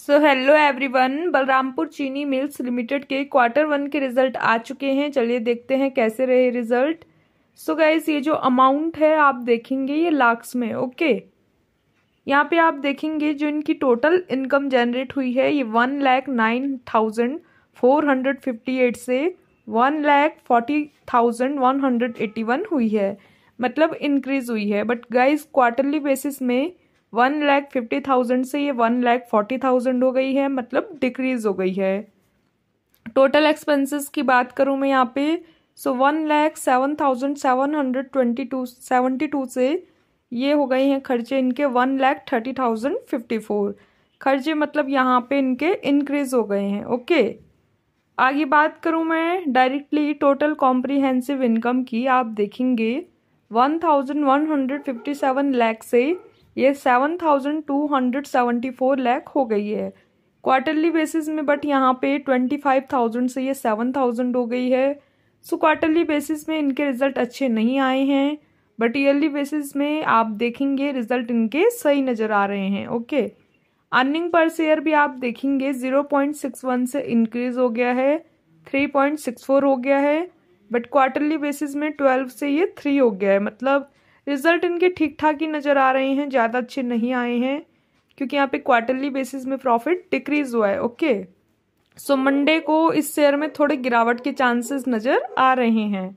So hello everyone Balrampur Chini mills limited के quarter one के result आ चुके हैं चलिए देखते हैं कैसे रहे रिजल्ट सो गाइस ये जो अमाउंट है आप देखेंगे ये लाख्स में ओके okay? यहाँ पे आप देखेंगे जो इनकी टोटल इनकम जनरेट हुई है ये one lakh nine thousand four hundred fifty eight से one lakh forty thousand one hundred eighty one हुई है मतलब इंक्रीज हुई है बट गाइज क्वार्टरली बेसिस में वन लैख फिफ्टी थाउजेंड से ये वन लैख फोर्टी थाउजेंड हो गई है मतलब डिक्रीज हो गई है टोटल एक्सपेंसेस की बात करूँ मैं यहाँ पे so one lakh seven thousand seven hundred twenty two seventy two से ये हो गए हैं खर्चे इनके one lakh thirty thousand fifty four खर्चे मतलब यहाँ पे इनके इनक्रीज हो गए हैं ओके आगे बात करूँ मैं डायरेक्टली टोटल कॉम्प्रीहेंसिव इनकम की आप देखेंगे one thousand one hundred fifty seven lakh से ये seven thousand two hundred seventy four lakh हो गई है क्वार्टरली बेसिस में बट यहाँ पे ट्वेंटी फाइव थाउजेंड से ये सेवन थाउजेंड हो गई है सो क्वार्टरली बेसिस में इनके रिजल्ट अच्छे नहीं आए हैं बट ईयरली बेसिस में आप देखेंगे रिजल्ट इनके सही नज़र आ रहे हैं ओके अर्निंग पर शेयर भी आप देखेंगे ज़ीरो पॉइंट सिक्स वन से इंक्रीज हो गया है थ्री पॉइंट सिक्स फोर हो गया है बट क्वार्टरली बेसिस में ट्वेल्व से ये थ्री हो गया है मतलब रिजल्ट इनके ठीक ठाक ही नज़र आ रहे हैं ज़्यादा अच्छे नहीं आए हैं क्योंकि यहाँ पे क्वार्टरली बेसिस में प्रॉफिट डिक्रीज हुआ है ओके सो मंडे को इस शेयर में थोड़े गिरावट के चांसेस नज़र आ रहे हैं